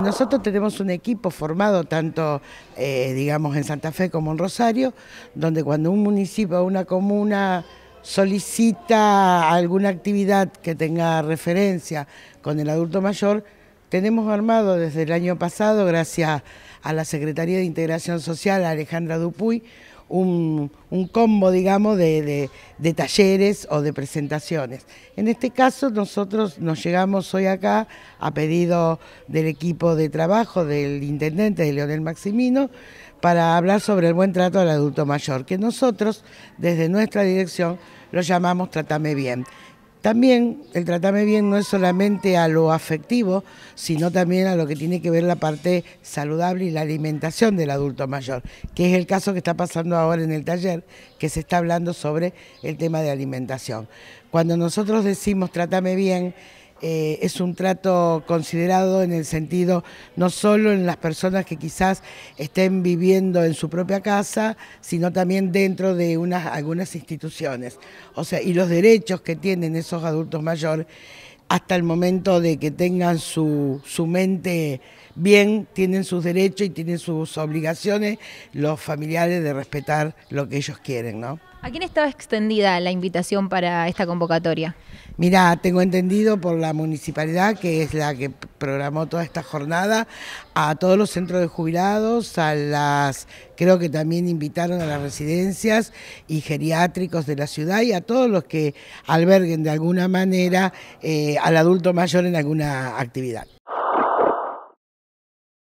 Nosotros tenemos un equipo formado tanto, eh, digamos, en Santa Fe como en Rosario, donde cuando un municipio o una comuna solicita alguna actividad que tenga referencia con el adulto mayor, tenemos armado desde el año pasado, gracias a la Secretaría de Integración Social, Alejandra Dupuy, un, combo, digamos, de, de, talleres o de presentaciones. En este caso nosotros nos llegamos hoy acá a pedido del equipo de trabajo del intendente de Leonel Maximino para hablar sobre el buen trato al adulto mayor, que nosotros desde nuestra dirección lo llamamos Tratame Bien. También el tratarme bien no es solamente a lo afectivo, sino también a lo que tiene que ver la parte saludable y la alimentación del adulto mayor, que es el caso que está pasando ahora en el taller, que se está hablando sobre el tema de alimentación. Cuando nosotros decimos trátame bien, eh, es un trato considerado en el sentido no solo en las personas que quizás estén viviendo en su propia casa, sino también dentro de unas, algunas instituciones. O sea, y los derechos que tienen esos adultos mayores hasta el momento de que tengan su, mente bien, tienen sus derechos y tienen sus obligaciones los familiares de respetar lo que ellos quieren, ¿no? ¿A quién estaba extendida la invitación para esta convocatoria? Mira, tengo entendido por la municipalidad, que es la que programó toda esta jornada, a todos los centros de jubilados, a las, creo que también invitaron a las residencias y geriátricos de la ciudad y a todos los que alberguen de alguna manera eh, al adulto mayor en alguna actividad.